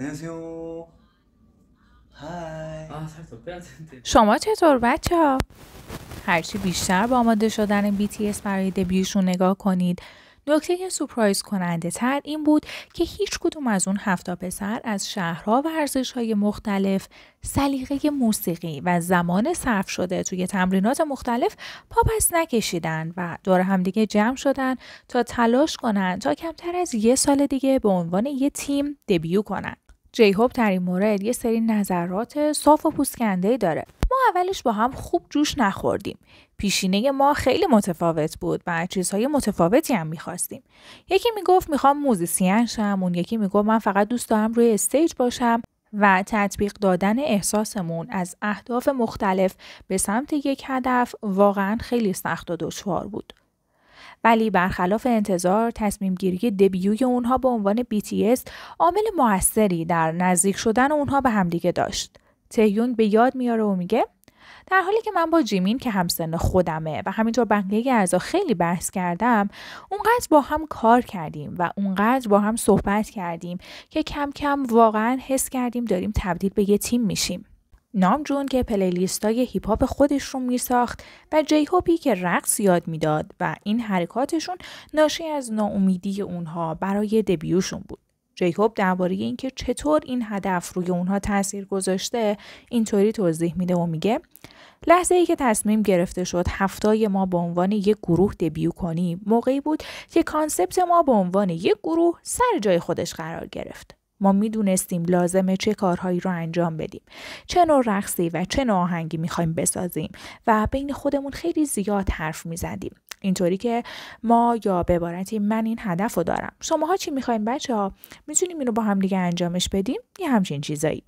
안녕하세요. شما چطور بچه ها؟ هرچی بیشتر با آماده شدن BTS برای دبیوشون نگاه کنید نکته که سپرایز کننده تر این بود که هیچ کدوم از اون هفتا پسر از شهرها و ارزش های مختلف سلیقه موسیقی و زمان صرف شده توی تمرینات مختلف پاپس نکشیدن و دور همدیگه جمع شدن تا تلاش کنن تا کمتر از یه سال دیگه به عنوان یه تیم دبیو کنن. جیهوب در این مورد یه سری نظرات صاف و پوسکنده داره ما اولش با هم خوب جوش نخوردیم پیشینه ما خیلی متفاوت بود و چیزهای متفاوتی هم میخواستیم یکی میگفت میخوام موزیسین شم اون یکی میگفت من فقط دوست دارم روی استیج باشم و تطبیق دادن احساسمون از اهداف مختلف به سمت یک هدف واقعا خیلی سخت و دشوار بود ولی برخلاف انتظار تصمیم گیری دبیوی اونها به عنوان BTS عامل موثری در نزدیک شدن اونها به همدیگه داشت. تهیون به یاد میاره و میگه در حالی که من با جیمین که همسن خودمه و همینطور بقیه اعضا خیلی بحث کردم اونقدر با هم کار کردیم و اونقدر با هم صحبت کردیم که کم کم واقعا حس کردیم داریم تبدیل به یه تیم میشیم نام جون که پلیلیستای هیپ هاپ خودش رو میساخت و جی که رقص یاد میداد و این حرکاتشون ناشی از ناامیدی اونها برای دبیوشون بود. جیکوب درباره اینکه چطور این هدف روی اونها تاثیر گذاشته اینطوری توضیح میده و میگه لحظه ای که تصمیم گرفته شد هفتای ما به عنوان یک گروه دبیو کنیم موقعی بود که کانسپت ما به عنوان یک گروه سر جای خودش قرار گرفت ما میدونستیم لازمه چه کارهایی رو انجام بدیم چه نوع رقصی و چه نوع آهنگی میخوایم بسازیم و بین خودمون خیلی زیاد حرف میزدیم اینطوری که ما یا به عبارتی من این هدف رو دارم شماها چی میخوایم بچه ها میتونیم اینو با هم دیگه انجامش بدیم یه همچین چیزایی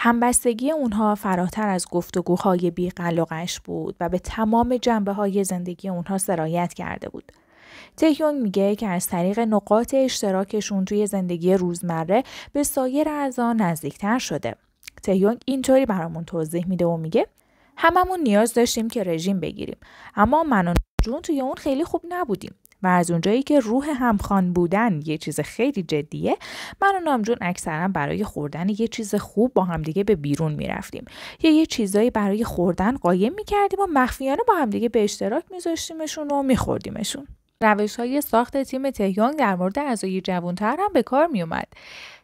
همبستگی اونها فراتر از گفتگوهای بیقلقش بود و به تمام جنبه های زندگی اونها سرایت کرده بود. تهیون میگه که از طریق نقاط اشتراکشون توی زندگی روزمره به سایر اعضا نزدیکتر شده. تهیون اینطوری برامون توضیح میده و میگه هممون نیاز داشتیم که رژیم بگیریم اما من و جون توی اون خیلی خوب نبودیم و از اونجایی که روح همخان بودن یه چیز خیلی جدیه من و نامجون اکثرا برای خوردن یه چیز خوب با همدیگه به بیرون میرفتیم یا یه چیزایی برای خوردن قایم میکردیم و مخفیانه با همدیگه به اشتراک میذاشتیمشون و میخوردیمشون روش های ساخت تیم تهیون در مورد اعضای جوانتر هم به کار می اومد.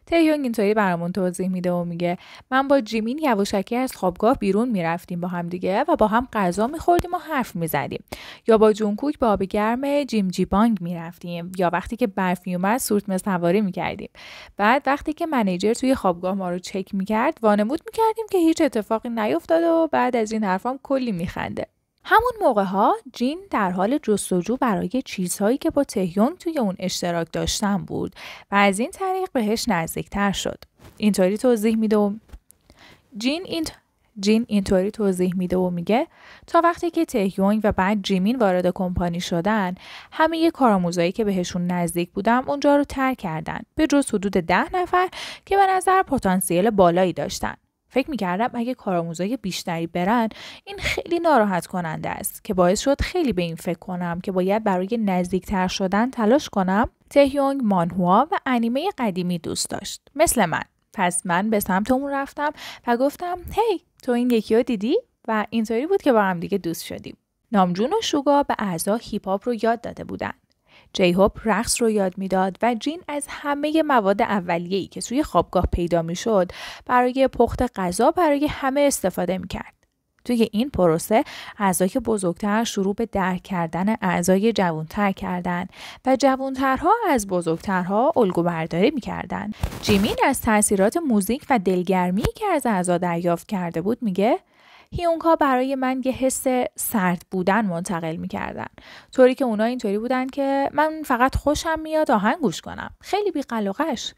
تهیون اینطوری برامون توضیح میده و میگه من با جیمین یواشکی از خوابگاه بیرون میرفتیم با هم دیگه و با هم غذا میخوردیم و حرف میزدیم یا با جونکوک به آب گرم جیم جیبانگ میرفتیم یا وقتی که برف میومد سورتمه سواری میکردیم بعد وقتی که منیجر توی خوابگاه ما رو چک میکرد وانمود میکردیم که هیچ اتفاقی نیفتاده و بعد از این حرفام کلی میخنده همون موقع ها جین در حال جستجو برای چیزهایی که با تهیون توی اون اشتراک داشتن بود و از این طریق بهش نزدیکتر شد. اینطوری توضیح میده و جین این جین اینطوری توضیح میده و میگه تا وقتی که تهیونگ و بعد جیمین وارد کمپانی شدن همه یه کارآموزایی که بهشون نزدیک بودم اونجا رو ترک کردن به جز حدود ده نفر که به نظر پتانسیل بالایی داشتن فکر میکردم اگه کارآموزای بیشتری برن این خیلی ناراحت کننده است که باعث شد خیلی به این فکر کنم که باید برای نزدیکتر شدن تلاش کنم تهیونگ مانهوا و انیمه قدیمی دوست داشت مثل من پس من به سمت اون رفتم و گفتم هی تو این یکی رو دیدی و اینطوری بود که با هم دیگه دوست شدیم نامجون و شوگا به اعضا هیپ رو یاد داده بودند هوپ رقص رو یاد میداد و جین از همه مواد ای که توی خوابگاه پیدا میشد برای پخت غذا برای همه استفاده میکرد. توی این پروسه اعضای بزرگتر شروع به درک کردن اعضای جوانتر کردند و جوانترها از بزرگترها الگو برداری میکردن جیمین از تاثیرات موزیک و دلگرمی که از اعضا دریافت کرده بود میگه هیونکا برای من یه حس سرد بودن منتقل میکردن طوری که اونا اینطوری بودن که من فقط خوشم میاد آهنگ گوش کنم خیلی بیقلقش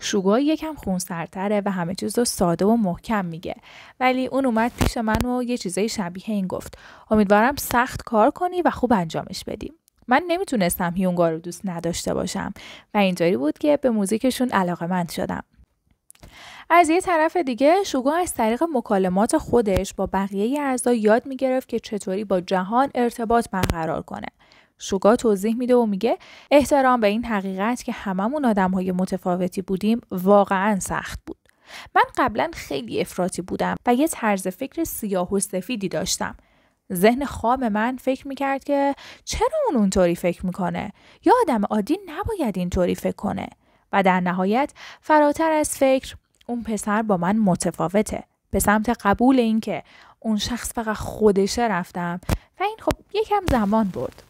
شوگا یکم خونسردتره و همه چیز رو ساده و محکم میگه ولی اون اومد پیش من و یه چیزای شبیه این گفت امیدوارم سخت کار کنی و خوب انجامش بدیم من نمیتونستم هیونگا رو دوست نداشته باشم و اینطوری بود که به موزیکشون علاقه مند شدم از یه طرف دیگه شوگو از طریق مکالمات خودش با بقیه اعضا یاد میگرفت که چطوری با جهان ارتباط برقرار کنه شوگا توضیح میده و میگه احترام به این حقیقت که هممون آدم های متفاوتی بودیم واقعا سخت بود من قبلا خیلی افراطی بودم و یه طرز فکر سیاه و سفیدی داشتم ذهن خام من فکر میکرد که چرا اون اونطوری فکر میکنه یا آدم عادی نباید اینطوری فکر کنه و در نهایت فراتر از فکر اون پسر با من متفاوته به سمت قبول اینکه اون شخص فقط خودشه رفتم و این خب یکم زمان برد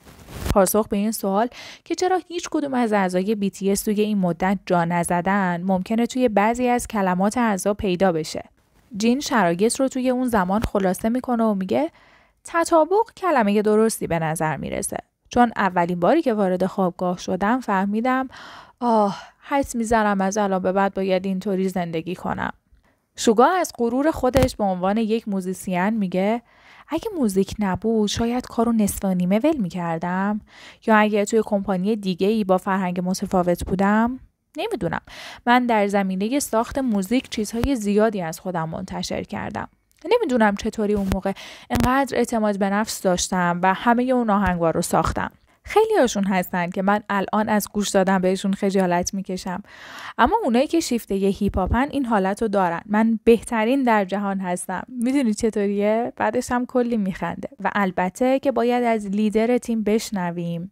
پاسخ به این سوال که چرا هیچ کدوم از اعضای BTS توی این مدت جا نزدن ممکنه توی بعضی از کلمات اعضا پیدا بشه جین شرایط رو توی اون زمان خلاصه میکنه و میگه تطابق کلمه درستی به نظر میرسه چون اولین باری که وارد خوابگاه شدم فهمیدم آه حس میزنم از الان به بعد باید اینطوری زندگی کنم. شوگا از غرور خودش به عنوان یک موزیسین میگه اگه موزیک نبود شاید کارو نصف و نیمه ول میکردم یا اگه توی کمپانی دیگه ای با فرهنگ متفاوت بودم نمیدونم من در زمینه ساخت موزیک چیزهای زیادی از خودم منتشر کردم نمیدونم چطوری اون موقع انقدر اعتماد به نفس داشتم و همه اون آهنگا رو ساختم خیلی هاشون هستن که من الان از گوش دادن بهشون خجالت میکشم اما اونایی که شیفته یه هیپاپن این حالت رو دارن من بهترین در جهان هستم میدونی چطوریه بعدش هم کلی میخنده و البته که باید از لیدر تیم بشنویم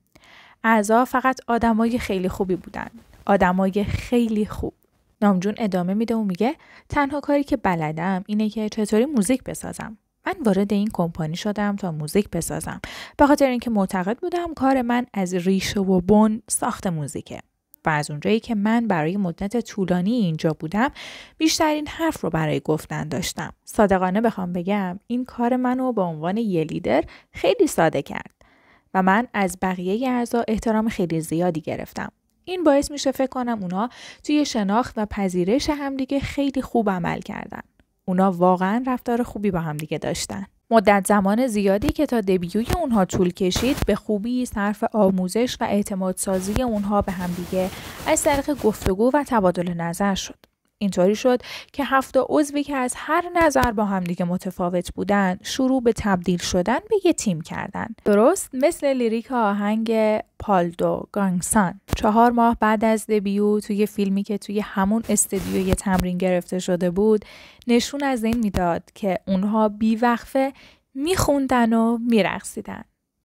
اعضا فقط آدمای خیلی خوبی بودن آدمای خیلی خوب نامجون ادامه میده و میگه تنها کاری که بلدم اینه که چطوری موزیک بسازم من وارد این کمپانی شدم تا موزیک بسازم به خاطر اینکه معتقد بودم کار من از ریشه و بن ساخت موزیکه و از اونجایی که من برای مدت طولانی اینجا بودم بیشترین حرف رو برای گفتن داشتم صادقانه بخوام بگم این کار منو به عنوان یه لیدر خیلی ساده کرد و من از بقیه اعضا احترام خیلی زیادی گرفتم این باعث میشه فکر کنم اونا توی شناخت و پذیرش همدیگه خیلی خوب عمل کردن اونا واقعا رفتار خوبی با هم دیگه داشتن. مدت زمان زیادی که تا دبیوی اونها طول کشید به خوبی صرف آموزش و اعتمادسازی اونها به همدیگه از طریق گفتگو و تبادل نظر شد. اینطوری شد که هفت عضوی که از هر نظر با همدیگه متفاوت بودن شروع به تبدیل شدن به یه تیم کردن درست مثل لیریک آهنگ پالدو گانگسان چهار ماه بعد از دبیو توی فیلمی که توی همون یه تمرین گرفته شده بود نشون از این میداد که اونها بیوقفه میخوندن و میرقصیدن